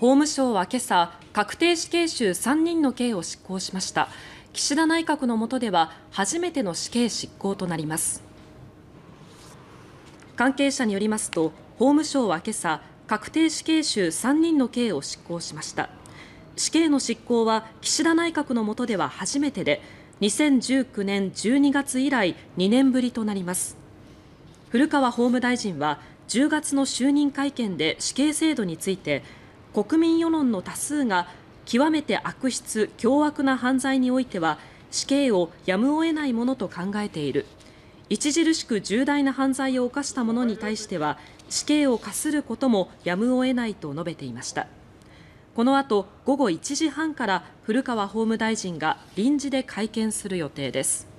法務省は今朝確定死刑囚3人の刑を執行しました岸田内閣の下では初めての死刑執行となります関係者によりますと法務省は今朝確定死刑囚3人の刑を執行しました死刑の執行は岸田内閣の下では初めてで2019年12月以来2年ぶりとなります古川法務大臣は10月の就任会見で死刑制度について国民世論の多数が極めて悪質・凶悪な犯罪においては死刑をやむを得ないものと考えている著しく重大な犯罪を犯した者に対しては死刑を科することもやむを得ないと述べていましたこのあと午後1時半から古川法務大臣が臨時で会見する予定です。